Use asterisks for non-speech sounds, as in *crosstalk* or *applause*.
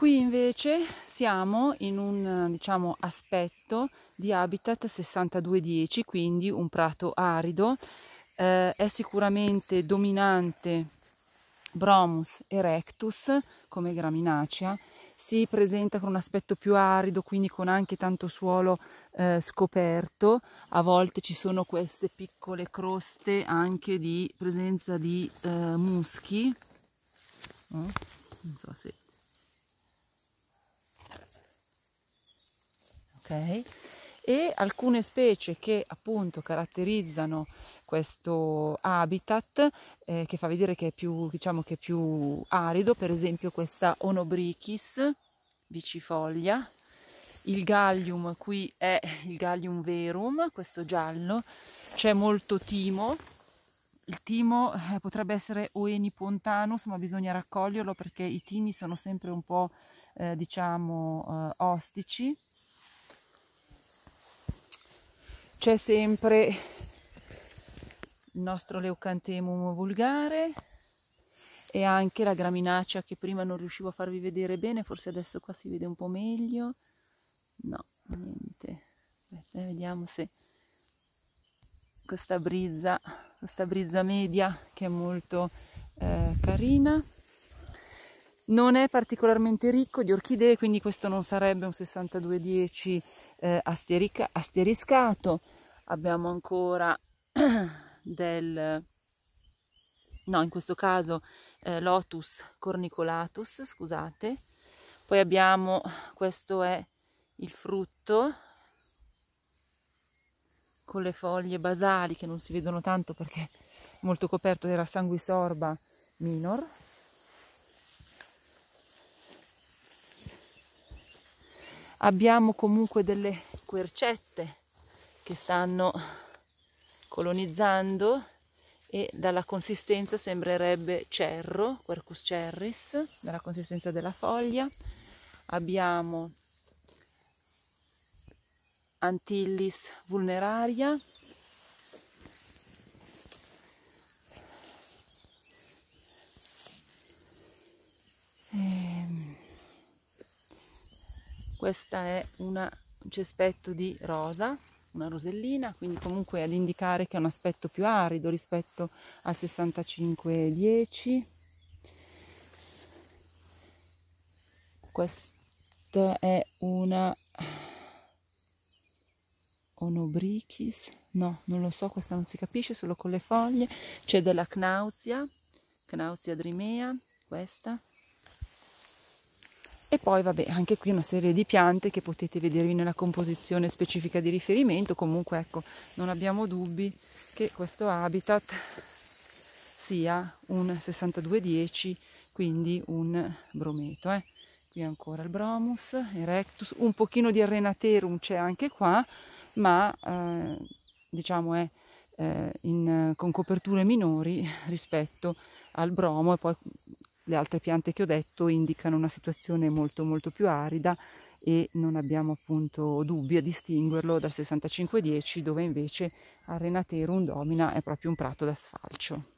Qui invece siamo in un diciamo, aspetto di habitat 6210, quindi un prato arido, eh, è sicuramente dominante Bromus erectus come graminacea, si presenta con un aspetto più arido, quindi con anche tanto suolo eh, scoperto, a volte ci sono queste piccole croste anche di presenza di eh, muschi, oh, non so se ok? E alcune specie che appunto caratterizzano questo habitat, eh, che fa vedere che è più, diciamo che è più arido, per esempio questa Onobrichis bicifoglia, il gallium qui è il gallium verum, questo giallo, c'è molto timo, il timo eh, potrebbe essere oenipontanus ma bisogna raccoglierlo perché i timi sono sempre un po' eh, diciamo eh, ostici c'è sempre il nostro leucantemum vulgare e anche la graminacea che prima non riuscivo a farvi vedere bene, forse adesso qua si vede un po' meglio. No, niente. Aspetta, eh, vediamo se questa brizza, questa brisa media che è molto eh, carina. Non è particolarmente ricco di orchidee, quindi questo non sarebbe un 6210 eh, asterica, asteriscato, abbiamo ancora *clears throat* del no in questo caso eh, lotus cornicolatus scusate poi abbiamo questo è il frutto con le foglie basali che non si vedono tanto perché è molto coperto della sanguisorba minor abbiamo comunque delle quercette che stanno colonizzando e dalla consistenza sembrerebbe cerro, Quercus cerris, dalla consistenza della foglia. Abbiamo Antillis vulneraria, ehm, questa è una, un cespetto di rosa una rosellina, quindi comunque ad indicare che ha un aspetto più arido rispetto al 6510. Questa è una onobrichis, no, non lo so, questa non si capisce, solo con le foglie. C'è della Knauzia, Knauzia drimea, questa e poi vabbè, anche qui una serie di piante che potete vedervi nella composizione specifica di riferimento, comunque ecco, non abbiamo dubbi che questo habitat sia un 6210, quindi un brometo. Eh. Qui ancora il bromus, erectus, un pochino di arenaterum c'è anche qua, ma eh, diciamo è eh, in, con coperture minori rispetto al bromo e poi le altre piante che ho detto indicano una situazione molto molto più arida e non abbiamo appunto dubbi a distinguerlo dal 6510 dove invece Arenaterum domina è proprio un prato da sfalcio.